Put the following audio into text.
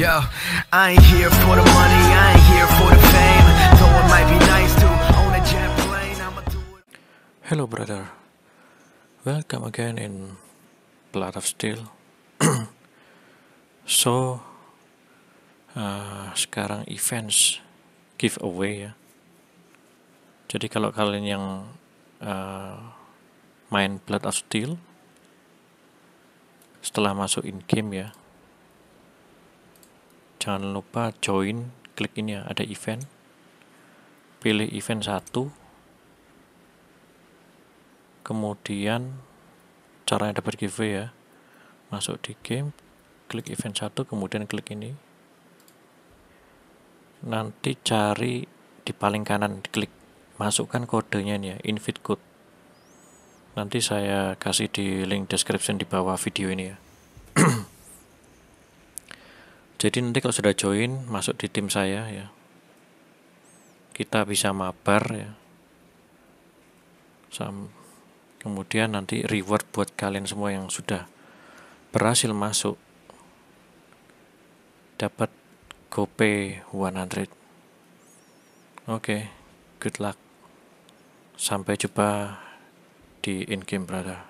Yo, Hello, brother. Welcome again in Blood of Steel. so, uh, sekarang events giveaway ya. Jadi kalau kalian yang uh, main Blood of Steel setelah masuk in game ya, jangan lupa join klik ini ya ada event pilih event satu kemudian caranya dapat giveaway ya masuk di game klik event satu kemudian klik ini nanti cari di paling kanan klik masukkan kodenya nih ya invite code nanti saya kasih di link description di bawah video ini ya Jadi nanti kalau sudah join masuk di tim saya ya. Kita bisa mabar ya. Sam kemudian nanti reward buat kalian semua yang sudah berhasil masuk dapat GoPay 100. Oke, okay, good luck. Sampai jumpa di in-game brother.